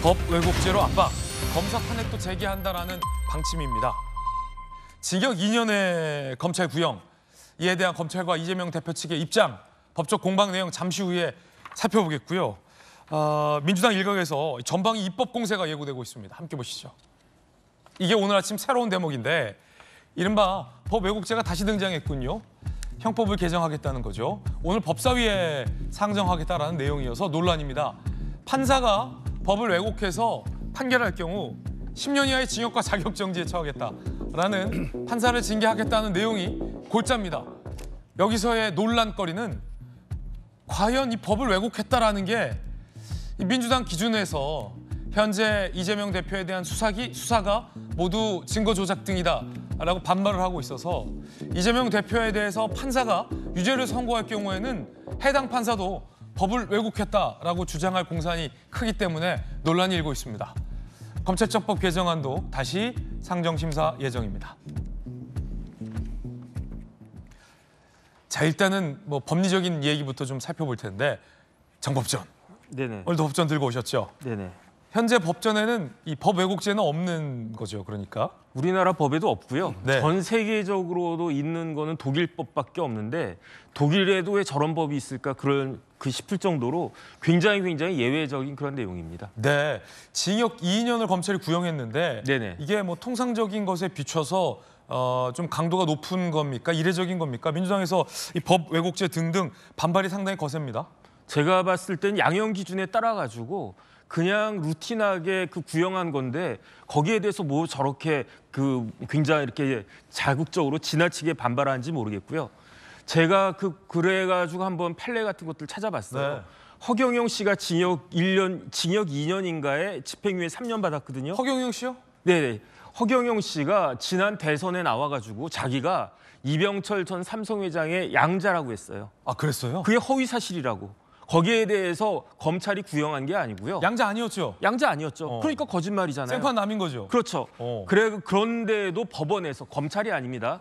법 왜곡죄로 압박, 검사 탄핵도 제기한다라는 방침입니다. 징역 2년의 검찰 구형, 이에 대한 검찰과 이재명 대표 측의 입장, 법적 공방 내용 잠시 후에 살펴보겠고요. 어, 민주당 일각에서 전방위 입법 공세가 예고되고 있습니다. 함께 보시죠. 이게 오늘 아침 새로운 대목인데 이른바 법 왜곡죄가 다시 등장했군요. 형법을 개정하겠다는 거죠. 오늘 법사위에 상정하겠다라는 내용이어서 논란입니다. 판사가 법을 왜곡해서 판결할 경우 10년 이하의 징역과 자격정지에 처하겠다라는 판사를 징계하겠다는 내용이 골자입니다. 여기서의 논란거리는 과연 이 법을 왜곡했다라는 게 민주당 기준에서 현재 이재명 대표에 대한 수사기, 수사가 모두 증거 조작 등이다라고 반발을 하고 있어서 이재명 대표에 대해서 판사가 유죄를 선고할 경우에는 해당 판사도 법을 왜곡했다라고 주장할 공산이 크기 때문에 논란이 일고 있습니다. 검찰청법 개정안도 다시 상정심사 예정입니다. 자 일단은 뭐 법리적인 얘기부터 좀 살펴볼 텐데 정 법전 네네. 오늘도 법전 들고 오셨죠? 네네. 현재 법전에는 이법 왜곡죄는 없는 거죠. 그러니까 우리나라 법에도 없고요. 네. 전 세계적으로도 있는 거는 독일법밖에 없는데 독일에도 왜 저런 법이 있을까 그런 그 싶을 정도로 굉장히 굉장히 예외적인 그런 내용입니다. 네, 징역 2년을 검찰이 구형했는데 네네. 이게 뭐 통상적인 것에 비춰서 어, 좀 강도가 높은 겁니까? 이례적인 겁니까? 민주당에서 이법 왜곡죄 등등 반발이 상당히 거셉니다. 제가 봤을 땐 양형 기준에 따라 가지고 그냥 루틴하게 그 구형한 건데 거기에 대해서 뭐 저렇게 그 굉장히 이렇게 자극적으로 지나치게 반발하는지 모르겠고요. 제가 그 그래가지고 한번 판례 같은 것들 찾아봤어요. 네. 허경영 씨가 징역 1년, 징역 2년인가에 집행유예 3년 받았거든요. 허경영 씨요? 네. 허경영 씨가 지난 대선에 나와가지고 자기가 이병철 전 삼성 회장의 양자라고 했어요. 아 그랬어요? 그게 허위 사실이라고. 거기에 대해서 검찰이 구형한 게 아니고요. 양자 아니었죠? 양자 아니었죠. 어. 그러니까 거짓말이잖아요. 생판 남인 거죠. 그렇죠. 어. 그래 그런데도 법원에서 검찰이 아닙니다.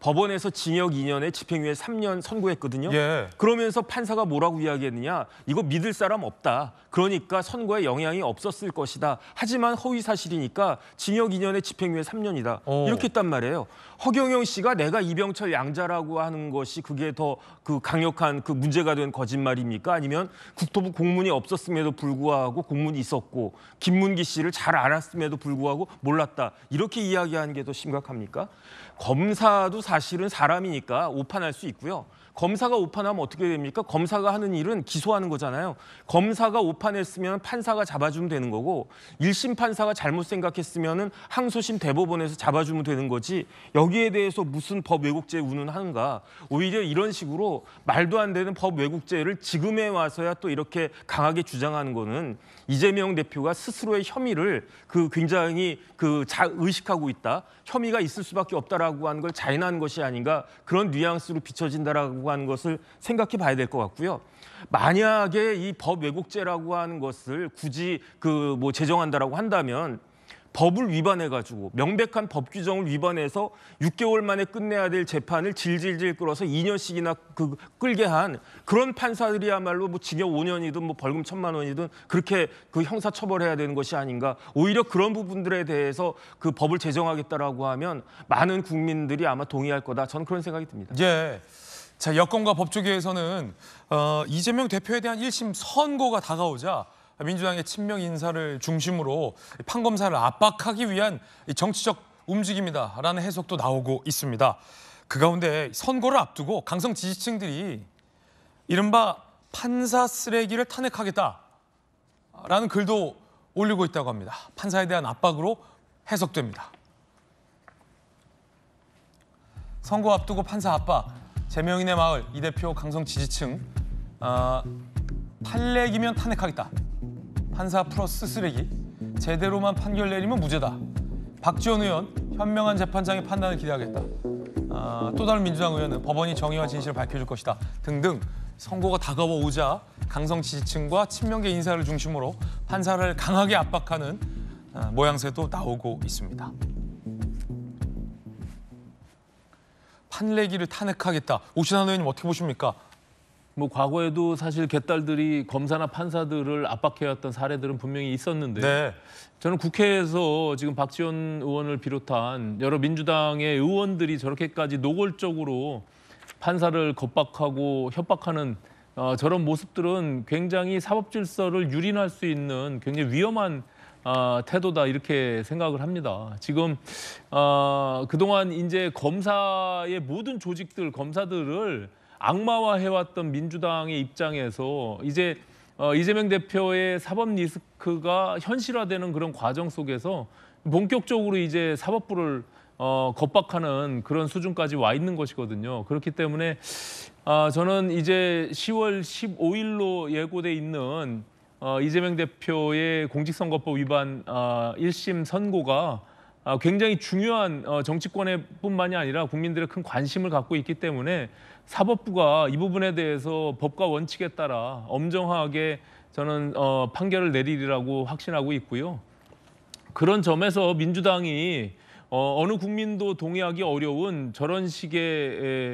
법원에서 징역 2년에 집행유예 3년 선고했거든요. 예. 그러면서 판사가 뭐라고 이야기했느냐. 이거 믿을 사람 없다. 그러니까 선거에 영향이 없었을 것이다. 하지만 허위 사실이니까 징역 2년에 집행유예 3년이다. 오. 어. 이렇게 했단 말이에요. 허경영 씨가 내가 이병철 양자라고 하는 것이 그게 더 그 강력한 그 문제가 된 거짓말입니까? 아니면 국토부 공문이 없었음에도 불구하고 공문이 있었고 김문기 씨를 잘 알았음에도 불구하고 몰랐다. 이렇게 이야기하는 게 더 심각합니까? 검사도 사실은 사람이니까 오판할 수 있고요. 검사가 오판하면 어떻게 됩니까? 검사가 하는 일은 기소하는 거잖아요. 검사가 오판했으면 판사가 잡아주면 되는 거고 1심 판사가 잘못 생각했으면 은 항소심 대법원에서 잡아주면 되는 거지 여기에 대해서 무슨 법 왜곡죄 운운하는가. 오히려 이런 식으로 말도 안 되는 법 왜곡죄를 지금에 와서야 또 이렇게 강하게 주장하는 거는 이재명 대표가 스스로의 혐의를 그 굉장히 그 자, 의식하고 있다. 혐의가 있을 수밖에 없다라고 하는 걸 자인하는 것이 아닌가 그런 뉘앙스로 비춰진다라고 법이라고 하는 것을 생각해 봐야 될 것 같고요. 만약에 이 법 왜곡죄라고 하는 것을 굳이 그 뭐 제정한다라고 한다면 법을 위반해 가지고 명백한 법 규정을 위반해서 6개월 만에 끝내야 될 재판을 질질질 끌어서 2년씩이나 그 끌게 한 그런 판사들이야말로 뭐 징역 5년이든 뭐 벌금 1천만 원이든 그렇게 그 형사 처벌해야 되는 것이 아닌가. 오히려 그런 부분들에 대해서 그 법을 제정하겠다라고 하면 많은 국민들이 아마 동의할 거다. 저는 그런 생각이 듭니다. 예. 자, 여권과 법조계에서는 어, 이재명 대표에 대한 1심 선고가 다가오자 민주당의 친명 인사를 중심으로 판검사를 압박하기 위한 정치적 움직임이다라는 해석도 나오고 있습니다. 그 가운데 선거를 앞두고 강성 지지층들이 이른바 판사 쓰레기를 탄핵하겠다라는 글도 올리고 있다고 합니다. 판사에 대한 압박으로 해석됩니다. 선거 앞두고 판사 압박. 제명인의 마을 이 대표 강성 지지층 어, 아, 탄핵이면 탄핵하겠다. 판사 플러스 쓰레기. 제대로만 판결 내리면 무죄다. 박지원 의원 현명한 재판장의 판단을 기대하겠다. 어, 또 다른 민주당 의원은 법원이 정의와 진실을 밝혀줄 것이다. 등등 선거가 다가오자 강성 지지층과 친명계 인사를 중심으로 판사를 강하게 압박하는 아, 모양새도 나오고 있습니다. 판례기를 탄핵하겠다. 오신환 의원님 어떻게 보십니까? 뭐 과거에도 사실 개딸들이 검사나 판사들을 압박해왔던 사례들은 분명히 있었는데 네. 저는 국회에서 지금 박지원 의원을 비롯한 여러 민주당의 의원들이 저렇게까지 노골적으로 판사를 겁박하고 협박하는 어, 저런 모습들은 굉장히 사법 질서를 유린할 수 있는 굉장히 위험한 아, 태도다 이렇게 생각을 합니다. 지금 어, 그동안 이제 검사의 모든 조직들 검사들을 악마화해왔던 민주당의 입장에서 이제 어, 이재명 대표의 사법 리스크가 현실화되는 그런 과정 속에서 본격적으로 이제 사법부를 어, 겁박하는 그런 수준까지 와 있는 것이거든요. 그렇기 때문에 아, 저는 이제 10월 15일로 예고돼 있는 어, 이재명 대표의 공직선거법 위반 어, 1심 선고가 어, 굉장히 중요한 어, 정치권에 뿐만이 아니라 국민들의 큰 관심을 갖고 있기 때문에 사법부가 이 부분에 대해서 법과 원칙에 따라 엄정하게 저는 어, 판결을 내리리라고 확신하고 있고요. 그런 점에서 민주당이 어, 어느 국민도 동의하기 어려운 저런 식의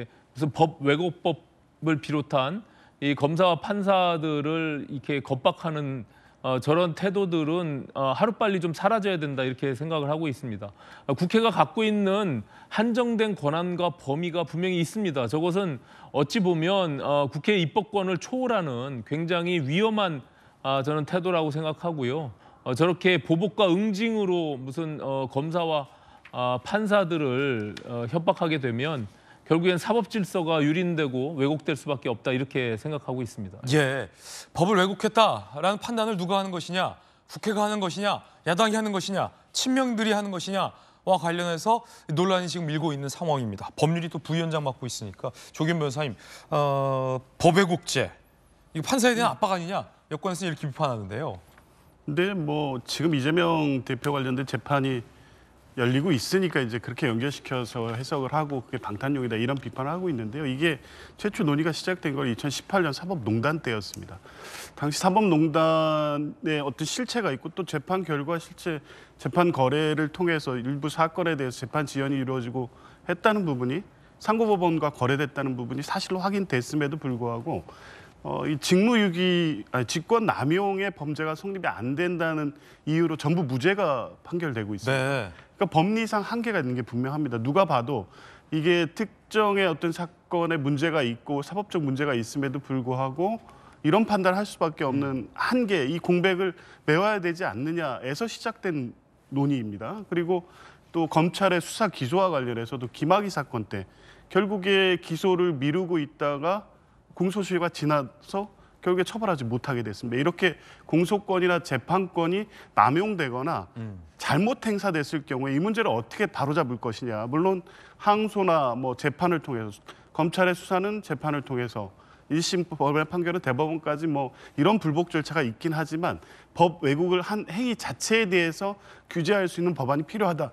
에, 무슨 법 왜곡법을 비롯한 이 검사와 판사들을 이렇게 겁박하는 어, 저런 태도들은 어, 하루빨리 좀 사라져야 된다 이렇게 생각을 하고 있습니다. 어, 국회가 갖고 있는 한정된 권한과 범위가 분명히 있습니다. 저것은 어찌 보면 어, 국회 입법권을 초월하는 굉장히 위험한 아, 저는 태도라고 생각하고요. 어, 저렇게 보복과 응징으로 무슨 어, 검사와 아, 판사들을 어, 협박하게 되면 결국엔 사법 질서가 유린되고 왜곡될 수밖에 없다 이렇게 생각하고 있습니다. 예, 법을 왜곡했다라는 판단을 누가 하는 것이냐, 국회가 하는 것이냐, 야당이 하는 것이냐, 친명들이 하는 것이냐와 관련해서 논란이 지금 밀고 있는 상황입니다. 법률이 또 부위원장 맡고 있으니까 조경 변호사님, 어, 법 왜곡죄, 이 판사에 대한 압박 아니냐 여권에서 이렇게 비판하는데요. 근뭐 지금 이재명 대표 관련된 재판이 열리고 있으니까 이제 그렇게 연결시켜서 해석을 하고 그게 방탄용이다 이런 비판을 하고 있는데요. 이게 최초 논의가 시작된 걸 2018년 사법농단 때였습니다. 당시 사법농단의 어떤 실체가 있고 또 재판 결과 실제 재판 거래를 통해서 일부 사건에 대해서 재판 지연이 이루어지고 했다는 부분이 상고법원과 거래됐다는 부분이 사실로 확인됐음에도 불구하고 어, 이 직무유기, 아니, 직권 남용의 범죄가 성립이 안 된다는 이유로 전부 무죄가 판결되고 있습니다. 네. 그러니까 법리상 한계가 있는 게 분명합니다. 누가 봐도 이게 특정의 어떤 사건에 문제가 있고 사법적 문제가 있음에도 불구하고 이런 판단을 할 수밖에 없는 음. 한계, 이 공백을 메워야 되지 않느냐에서 시작된 논의입니다. 그리고 또 검찰의 수사 기소와 관련해서도 김학의 사건 때 결국에 기소를 미루고 있다가 공소시효가 지나서 결국에 처벌하지 못하게 됐습니다. 이렇게 공소권이나 재판권이 남용되거나 음. 잘못 행사됐을 경우에 이 문제를 어떻게 바로잡을 것이냐. 물론 항소나 뭐 재판을 통해서 검찰의 수사는 재판을 통해서 1심 법의 판결은 대법원까지 뭐 이런 불복 절차가 있긴 하지만 법 왜곡을 한 행위 자체에 대해서 규제할 수 있는 법안이 필요하다.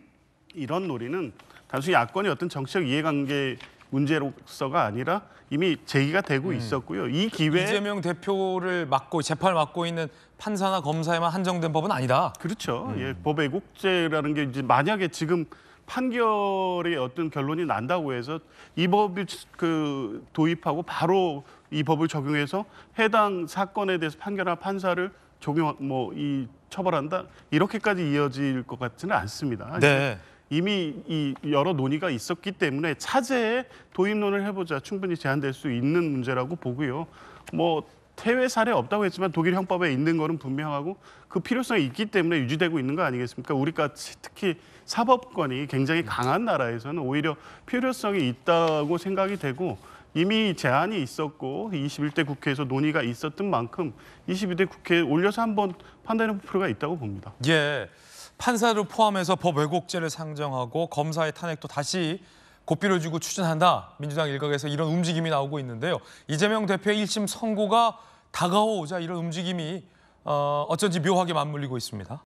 이런 논의는 단순히 야권의 어떤 정치적 이해관계 문제로서가 아니라 이미 제기가 되고 음. 있었고요. 이 기회에 이재명 대표를 맡고 재판을 맡고 있는 판사나 검사에만 한정된 법은 아니다. 그렇죠. 음. 예, 법의 국제라는 게 이제 만약에 지금 판결의 어떤 결론이 난다고 해서 이 법이 그 도입하고 바로 이 법을 적용해서 해당 사건에 대해서 판결한 판사를 적용 뭐 이 처벌한다 이렇게까지 이어질 것 같지는 않습니다. 네. 이미 이 여러 논의가 있었기 때문에 차제에 도입론을 해보자 충분히 제한될 수 있는 문제라고 보고요. 뭐 해외 사례 없다고 했지만 독일 형법에 있는 거는 분명하고 그 필요성이 있기 때문에 유지되고 있는 거 아니겠습니까? 우리가 특히 사법권이 굉장히 강한 나라에서는 오히려 필요성이 있다고 생각이 되고 이미 제안이 있었고 21대 국회에서 논의가 있었던 만큼 22대 국회에 올려서 한번 판단해 볼 필요가 있다고 봅니다. 예. 판사를 포함해서 법 왜곡죄를 상정하고 검사의 탄핵도 다시 고비를 주고 추진한다. 민주당 일각에서 이런 움직임이 나오고 있는데요. 이재명 대표의 1심 선고가 다가오자 이런 움직임이 어, 어쩐지 묘하게 맞물리고 있습니다.